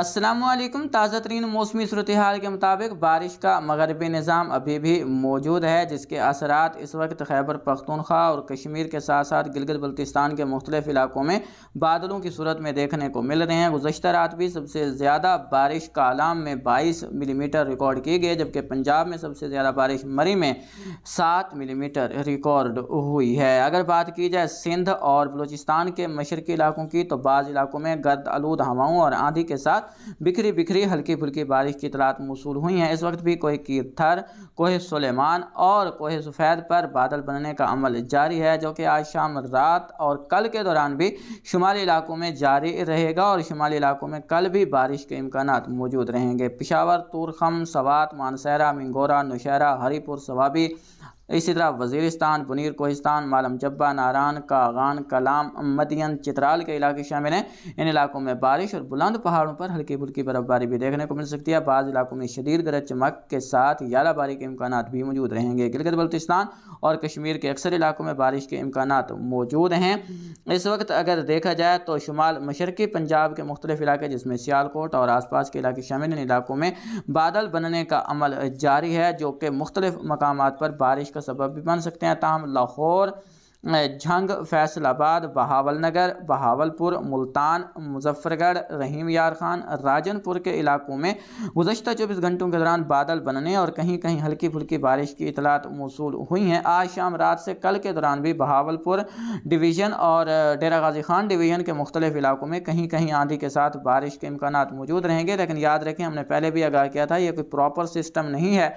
असलम ताज़ा तरीन मौसमी सूरत हाल के मुताबिक बारिश का मगरबी निज़ाम अभी भी मौजूद है जिसके असरात इस वक्त खैबर पख्तूनख्वा और कश्मीर के साथ साथ गिलगित बल्तिस्तान के मुख्तलिफ इलाकों में बादलों की सूरत में देखने को मिल रहे हैं गुजशत रात भी सबसे ज़्यादा बारिश कालाम में बाईस मिलीमीटर रिकॉर्ड की गई जबकि पंजाब में सबसे ज़्यादा बारिश मरी में सात मिलीमीटर रिकॉर्ड हुई है अगर बात की जाए सिंध और बलूचिस्तान के मशरक़ी इलाकों की तो बाज़ इलाकों में गर्द आलूद हवाओं और आंधी के साथ बिखरी बिखरी हल्की फुल्की बारिश की तलात मौसू हुई हैं इस वक्त भी कोई कीर्थर कोह सलेमान और कोह सफ़ैद पर बादल बनने का अमल जारी है जो कि आज शाम रात और कल के दौरान भी शुमाली इलाकों में जारी रहेगा और शुमाली इलाकों में कल भी बारिश के इम्कान मौजूद रहेंगे पिशावर तुरखम सवात मानसहरा मिंगोरा नौशहरा हरीपुर सवाबी इसी तरह वजीरस्तान पुनीर कोहिस्तान मालम जब्बा नारान कागान कलाम मदियन चित्राल के इलाके शामिल हैं इन इलाकों में बारिश और बुलंद पहाड़ों पर हल्की फुल्की बर्फबारी भी देखने को मिल सकती है बाज़ इलाकों में शदीद गरज चमक के साथ यालाबारी के इम्कान भी मौजूद रहेंगे गिलगत बल्तिस्तान और कश्मीर के अक्सर इलाकों में बारिश के इम्कान मौजूद हैं इस वक्त अगर देखा जाए तो शुमाल मशरक़ी पंजाब के मुख्तलिफ इलाके जिसमें सियालकोट और आसपास के इलाके शामिल इन इलाकों में बादल बनने का अमल जारी है जो कि मुख्तलिफ मकाम पर बारिश इसका सबब भी बन सकते हैं ताहम लाहौर झंग फैसलाबाद बहावल नगर बहावलपुर मुल्तान मुजफ्फरगढ़ रहीम यार खान राजनपुर के इलाकों में गुजशत चौबीस घंटों के दौरान बादल बनने और कहीं कहीं हल्की फुल्की बारिश की इतलात मौसू हुई हैं आज शाम रात से कल के दौरान भी बहावलपुर डिवीज़न और डेरा गाजी खान डिवीज़न के मुख्तलिफ इलाकों में कहीं कहीं आंधी के साथ बारिश के इम्कान मौजूद रहेंगे लेकिन याद रखें हमने पहले भी आगाह किया था यह कोई प्रॉपर सिस्टम नहीं है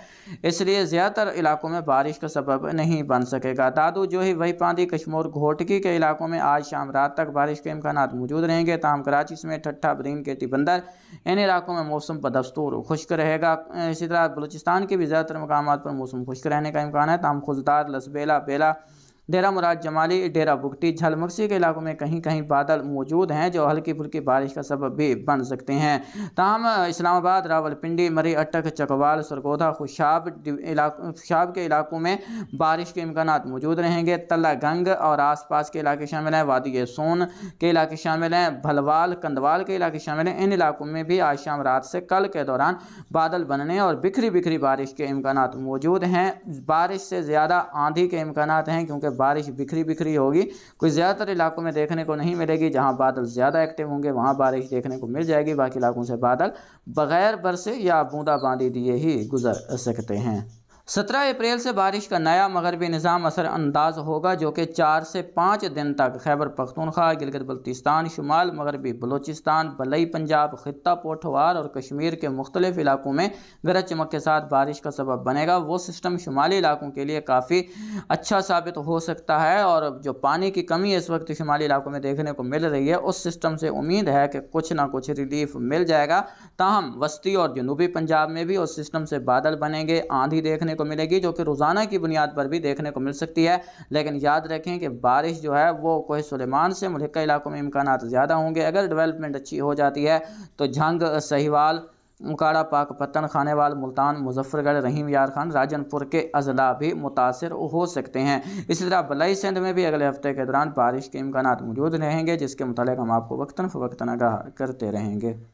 इसलिए ज़्यादातर इलाकों में बारिश का सबब नहीं बन सकेगा दादू जो ही वही पाँच आदि कश्मीर घोटकी के इलाकों में आज शाम रात तक बारिश के इम्कान मौजूद रहेंगे तमाम कराची समेत ठट्ठा बरीन के बंदर इन इलाकों में मौसम बदस्तूर खुश्क रहेगा इसी तरह बलूचिस्तान के भी ज़्यादातर मकाम पर मौसम खुश्क रहने का इम्कान है तमाम खुजदार लसबेला बेला डेरा मुराद जमाली डेरा बुगटी झलमुक्सी के इलाकों में कहीं कहीं बादल मौजूद हैं जो हल्की फुल्की बारिश का सबब भी बन सकते हैं तमाम इस्लामाबाद रावलपिंडी मरी अटक चकवाल सरगोधा खुशाब खुशाब के इलाकों में बारिश के इम्कान मौजूद रहेंगे तला गंग और आस के इलाके शामिल हैं वादी सोन के इलाके शामिल हैं भलवाल कंदवाल के इलाके शामिल हैं इन इलाकों में भी आज शाम रात से कल के दौरान बादल बनने और बिखरी बिखरी बारिश के इम्कान मौजूद हैं बारिश से ज़्यादा आंधी के इम्कान हैं क्योंकि बारिश बिखरी बिखरी होगी कुछ ज़्यादातर इलाकों में देखने को नहीं मिलेगी जहाँ बादल ज़्यादा एक्टिव होंगे वहाँ बारिश देखने को मिल जाएगी बाकी इलाकों से बादल बगैर बरसे या बूंदाबांदी दिए ही गुजर सकते हैं सत्रह अप्रैल से बारिश का नया मगरबी निज़ाम असरअंदाज होगा जो कि चार से पाँच दिन तक खैबर पख्तूनख्वा गिलगत बल्तिस्तान शुमाल मगरबी बलोचिस्तान बलई पंजाब खत्ता पोठवार और कश्मीर के मुख्तलिफ इलाकों में गरज चमक के साथ बारिश का सबब बनेगा वो सिस्टम शुमाली इलाकों के लिए काफ़ी अच्छा साबित हो सकता है और जो पानी की कमी इस वक्त शुमाली इलाकों में देखने को मिल रही है उस सिस्टम से उम्मीद है कि कुछ ना कुछ रिलीफ मिल जाएगा ताहम वस्ती और जनूबी पंजाब में भी उस सिस्टम से बादल बनेंगे आंधी देखने को मिलेगी जो कि रोज़ाना की बुनियाद पर भी देखने को मिल सकती है लेकिन याद रखें कि बारिश जो है वो कोह सलेमान से मुल्क इलाकों में इम्कान ज़्यादा होंगे अगर डेवलपमेंट अच्छी हो जाती है तो झंग सहीवाल उकाड़ा पाक पत्तन वाल मुल्तान मुजफ्फरगढ़ रहीम यार खान राजनपुर के अजला भी मुतासर हो सकते हैं इसी तरह बलई सिंध में भी अगले हफ्ते के दौरान बारिश के इम्कान मौजूद रहेंगे जिसके मतलब हम आपको वक्ता फ़वक्ता आगाह करते रहेंगे